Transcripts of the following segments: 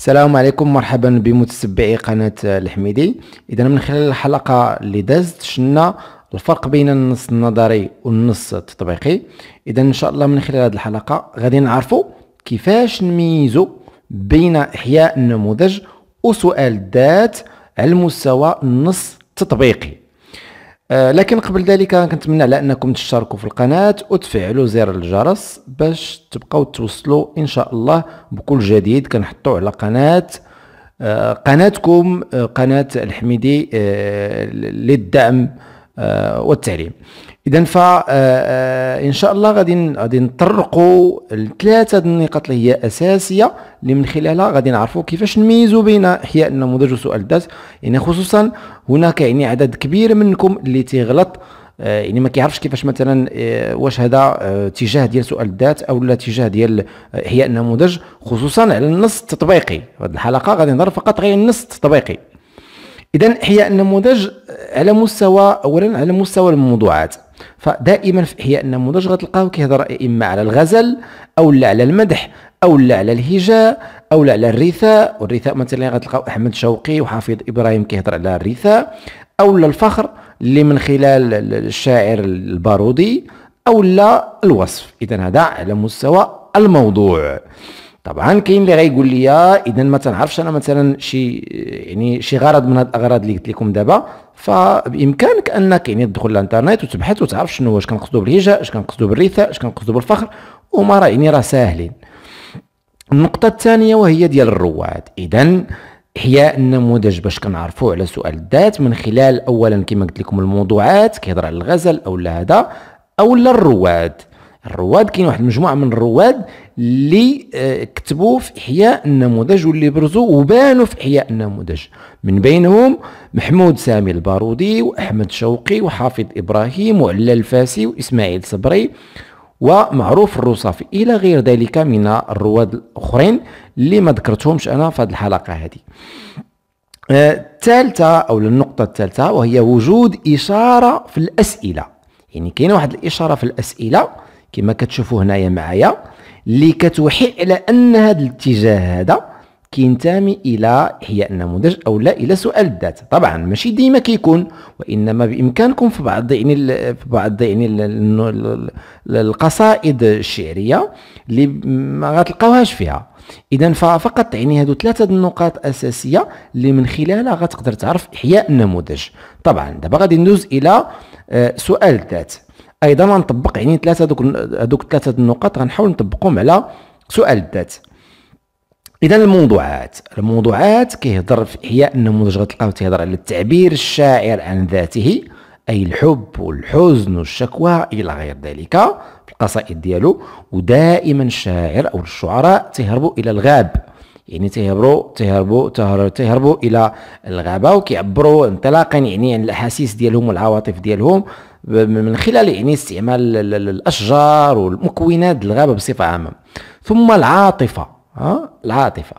السلام عليكم مرحبا بمتتبعي قناة الحميدي إذا من خلال الحلقة اللي دازت شلنا الفرق بين النص النظري والنص التطبيقي إذا إن شاء الله من خلال هذه الحلقة غادي نعرفوا كيفاش نميزوا بين إحياء النموذج وسؤال الذات على المستوى النص التطبيقي آه، لكن قبل ذلك كنتمنى على انكم تشتركوا في القناه وتفعلوا زر الجرس باش تبقاو توصلوا ان شاء الله بكل جديد كنحطوه على قناه آه، قناتكم آه، قناه الحميدي للدعم آه، والتعليم اذا ف آه، آه، ان شاء الله غادي غادي نطرقوا لثلاثه النقاط اللي هي اساسيه اللي من خلالها غادي نعرفوا كيفاش نميزوا بين احياء النموذج وسؤال الذات يعني خصوصا هناك يعني عدد كبير منكم اللي تيغلط يعني ما كيعرفش كيفاش مثلا واش هذا اتجاه ديال سؤال الذات او اتجاه ديال احياء النموذج خصوصا على النص التطبيقي هذه الحلقه غادي نهضر فقط غير النص التطبيقي اذا احياء النموذج على مستوى اولا على مستوى الموضوعات فدائما في احياء النموذج غتلقاه كيهضر اما على الغزل او لا على المدح او لا على الهجاء او لا على الرثاء والرثاء مثلا غتلقاو احمد شوقي وحافظ ابراهيم كيهضر على الرثاء او لا الفخر اللي من خلال الشاعر البارودي او لا الوصف اذا هذا على مستوى الموضوع طبعا كاين اللي غيقول لي اذا ما تنعرفش انا مثلا شي يعني شي غرض من هاد الاغراض اللي قلت لكم دابا فبامكانك انك يعني تدخل للانترنيت وتبحث وتعرف شنو واش كنقصدوا بالهجاء اش كنقصدوا بالرثاء اش كنقصدوا بالفخر وما راه يعني راه ساهلين النقطه الثانيه وهي ديال الرواد اذا احياء النموذج باش كنعرفوا على سؤال الذات من خلال اولا كما قلت لكم الموضوعات كيهضر على الغزل او هذا او الرواد الرواد كاين واحد المجموعه من الرواد اللي آه، كتبوا في احياء النموذج واللي برزوا وبانوا في احياء النموذج من بينهم محمود سامي البارودي واحمد شوقي وحافظ ابراهيم وعلا الفاسي واسماعيل صبري ومعروف الروصافي الى غير ذلك من الرواد الاخرين اللي ما ذكرتهمش انا في هذه الحلقه هذه آه، الثالثه او النقطه الثالثه وهي وجود اشاره في الاسئله يعني كاينه واحد الاشاره في الاسئله كما كتشوفوا هنايا معايا اللي كتوحي على ان هذا الاتجاه هذا كينتمي الى احياء النموذج او لا الى سؤال الذات طبعا ماشي ديما كيكون وانما بامكانكم في بعض يعني في بعض يعني القصائد الشعريه اللي ما غتلقاوهاش فيها اذا فقط يعني هادو ثلاثه النقاط اساسيه اللي من خلالها غتقدر تعرف احياء النموذج طبعا دابا غادي ندوز الى آه، سؤال الذات ايضا غنطبق يعني ثلاثه دوك هذوك ثلاثه النقاط غنحاول نطبقهم على سؤال الذات اذا الموضوعات الموضوعات كيهضر في احياء النموذج غتلقاو تيهضر على التعبير الشاعر عن ذاته اي الحب والحزن والشكوى الى غير ذلك في القصائد ديالو ودائما الشاعر او الشعراء تيهربوا الى الغاب يعني تيهربوا تيهربوا تهربوا, تيهربوا الى الغابه وكيعبروا انطلاقا يعني عن الاحاسيس ديالهم والعواطف ديالهم من خلال يعني استعمال الاشجار والمكونات الغابه بصفه عامه ثم العاطفه ها العاطفه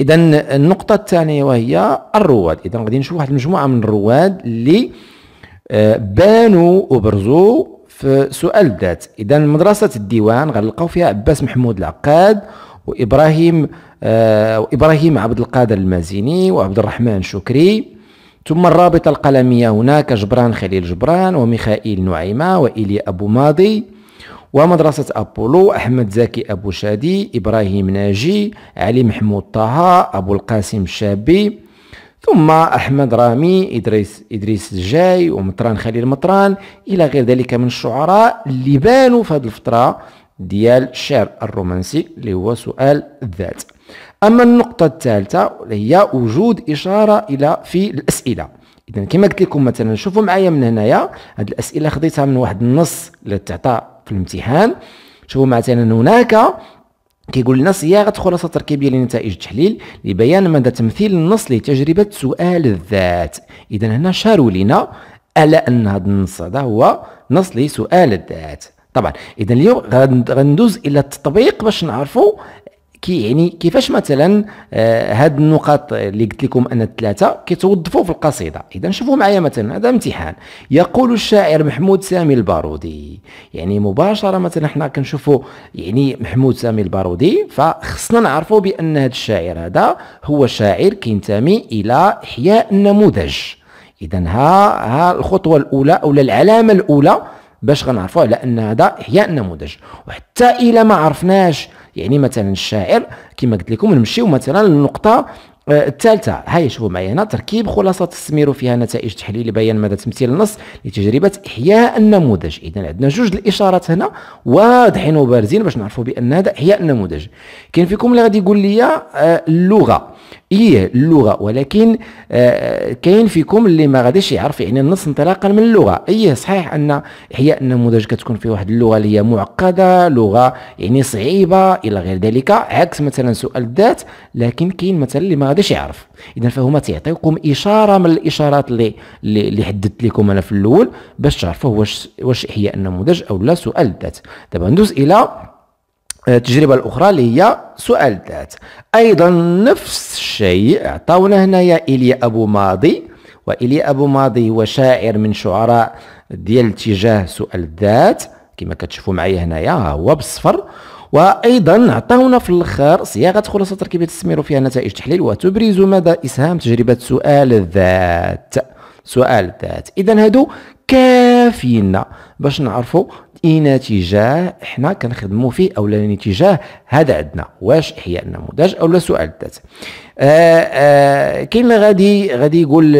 اذا النقطه الثانيه وهي الرواد اذا غادي نشوف واحد المجموعه من الرواد اللي آه، بانوا وبرزوا في سؤال الذات اذا مدرسه الديوان غنلقاو فيها عباس محمود العقاد وابراهيم آه وابراهيم عبد القادر المازيني وعبد الرحمن شكري ثم الرابطة القلمية هناك جبران خليل جبران وميخائيل نعيمة وإلي أبو ماضي ومدرسة أبولو أحمد زكي أبو شادي إبراهيم ناجي علي محمود طه أبو القاسم الشابي ثم أحمد رامي إدريس إدريس الجاي ومطران خليل مطران إلى غير ذلك من الشعراء اللي بانوا في هذه الفترة ديال الشعر الرومانسي اللي هو سؤال الذات اما النقطه الثالثه هي وجود اشاره الى في الاسئله اذا كما قلت لكم مثلا شوفوا معايا من هنايا هاد الاسئله خديتها من واحد النص اللي تعطى في الامتحان شوفوا مثلا هناك كيقول لنا صياغه خلاصه تركيبيه لنتائج التحليل لبيان مدى تمثيل النص لتجربه سؤال الذات اذا هنا شاروا لنا على ان هذا النص هذا هو نص لسؤال الذات طبعا اذا اليوم غندوز الى التطبيق باش نعرفوا كي يعني كيفاش مثلا آه هاد النقاط اللي قلت لكم ان الثلاثه كيتوظفوا في القصيده اذا شوفوا معايا مثلا هذا امتحان يقول الشاعر محمود سامي البارودي يعني مباشره مثلا حنا كنشوفوا يعني محمود سامي البارودي فخصنا نعرفوا بان هاد الشاعر هذا هو شاعر كينتمي الى احياء النموذج اذا ها ها الخطوه الاولى او العلامه الاولى باش غنعرفوه على ان هذا احياء النموذج وحتى الى ما عرفناش يعني مثلا الشاعر كما قلت لكم نمشيو مثلا للنقطه آه، الثالثة هاي شوفوا معايا هنا تركيب خلاصة تستمر فيها نتائج تحليل لبيان مدى تمثيل النص لتجربة إحياء النموذج إذا عندنا جوج الإشارات هنا واضحين وبارزين باش نعرفوا بأن هذا إحياء النموذج كاين فيكم اللي غادي يقول لي آه، اللغة ايه اللغه ولكن آه كاين فيكم اللي ما غاديش يعرف يعني النص انطلاقا من اللغه ايه صحيح ان احياء النموذج كتكون فيه واحد اللغه اللي هي معقده لغه يعني صعيبه الى غير ذلك عكس مثلا سؤال الذات لكن كاين مثلا اللي ما غاديش يعرف اذا فهما تيعطيوكم اشاره من الاشارات اللي اللي حددت لكم انا في الاول باش تعرفوا واش واش احياء النموذج او لا سؤال الذات دابا ندوز الى آه، التجربه الاخرى اللي هي سؤال الذات ايضا نفس الشيء عطاونا هنايا ايليا ابو ماضي وايليا ابو ماضي هو شاعر من شعراء ديال اتجاه سؤال الذات كما كتشوفوا معايا هنايا هو بالصفر وايضا عطاونا في الاخر صياغه خلاصه تركيبه تستثمر فيها نتائج تحليل وتبرز مدى اسهام تجربه سؤال الذات سؤال الذات اذا هادو كافينا باش نعرفوا اي نتيجه احنا كنخدموا فيه او الاتجاه هذا عندنا واش احياء النموذج اولا سؤال الذات آه، آه، كاين اللي غادي غادي يقول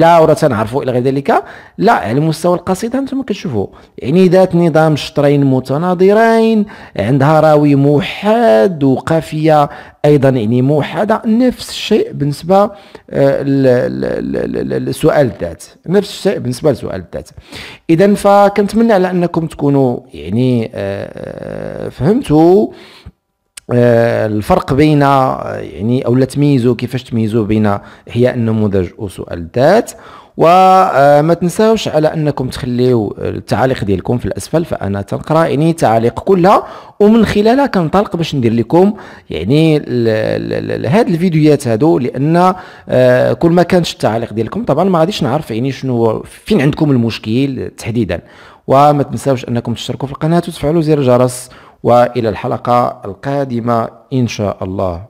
لا ورا تنعرفوا الى غير ذلك لا على مستوى القصيده انتم كتشوفوا يعني ذات نظام شطرين متناظرين عندها راوي موحد وقافيه ايضا يعني موحده نفس الشيء بالنسبه آه، لسؤال الذات نفس الشيء بالنسبه لسؤال الذات وهكذا اذا فكنتمنى على انكم تكونوا يعني آه، آه، فهمتوا آه، الفرق بين يعني او لا تميزوا كيفاش تميزوا بين احياء النموذج وسؤال الذات وما تنساوش على انكم تخليو التعاليق ديالكم في الاسفل فانا تنقرا يعني التعاليق كلها ومن خلالها كنطلق باش ندير لكم يعني هاد الفيديوهات هادو لان آه، كل ما كانش التعاليق ديالكم طبعا ما غاديش نعرف يعني شنو فين عندكم المشكل تحديدا وما تنساوش انكم تشتركوا في القناه وتفعلوا زر الجرس والى الحلقه القادمه ان شاء الله